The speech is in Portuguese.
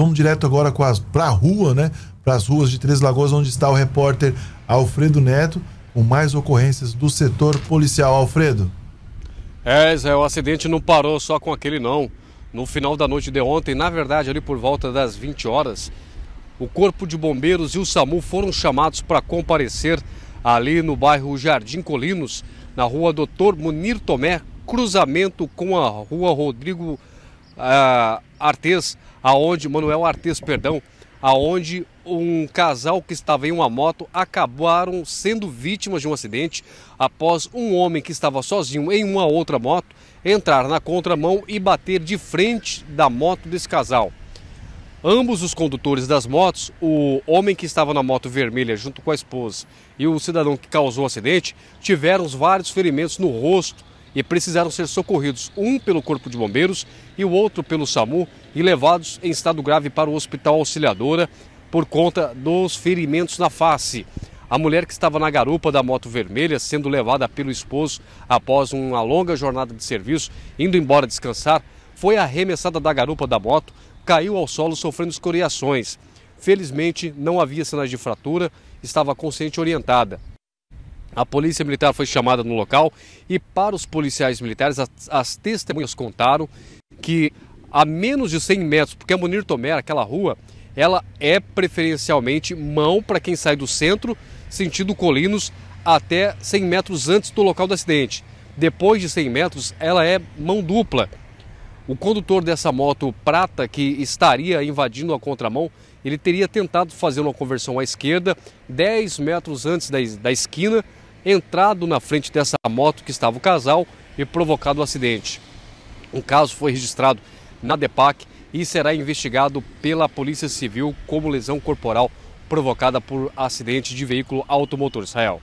vamos direto agora para a rua, né? Para as ruas de Três Lagoas, onde está o repórter Alfredo Neto, com mais ocorrências do setor policial. Alfredo. É, Zé, o acidente não parou só com aquele, não. No final da noite de ontem, na verdade, ali por volta das 20 horas, o Corpo de Bombeiros e o SAMU foram chamados para comparecer ali no bairro Jardim Colinos, na rua Doutor Munir Tomé, cruzamento com a rua Rodrigo ah, Artes, aonde Manuel Artes, perdão, aonde um casal que estava em uma moto acabaram sendo vítimas de um acidente após um homem que estava sozinho em uma outra moto entrar na contramão e bater de frente da moto desse casal. Ambos os condutores das motos, o homem que estava na moto vermelha junto com a esposa e o cidadão que causou o acidente, tiveram vários ferimentos no rosto e precisaram ser socorridos, um pelo Corpo de Bombeiros e o outro pelo SAMU, e levados em estado grave para o Hospital Auxiliadora por conta dos ferimentos na face. A mulher que estava na garupa da moto vermelha, sendo levada pelo esposo após uma longa jornada de serviço, indo embora descansar, foi arremessada da garupa da moto, caiu ao solo sofrendo escoriações. Felizmente, não havia sinais de fratura, estava consciente orientada. A polícia militar foi chamada no local e, para os policiais militares, as, as testemunhas contaram que a menos de 100 metros, porque a Munir Tomé, aquela rua, ela é preferencialmente mão para quem sai do centro, sentido Colinos, até 100 metros antes do local do acidente. Depois de 100 metros, ela é mão dupla. O condutor dessa moto prata que estaria invadindo a contramão, ele teria tentado fazer uma conversão à esquerda, 10 metros antes da, da esquina, entrado na frente dessa moto que estava o casal e provocado o um acidente. O caso foi registrado na DEPAC e será investigado pela Polícia Civil como lesão corporal provocada por acidente de veículo automotor. Israel.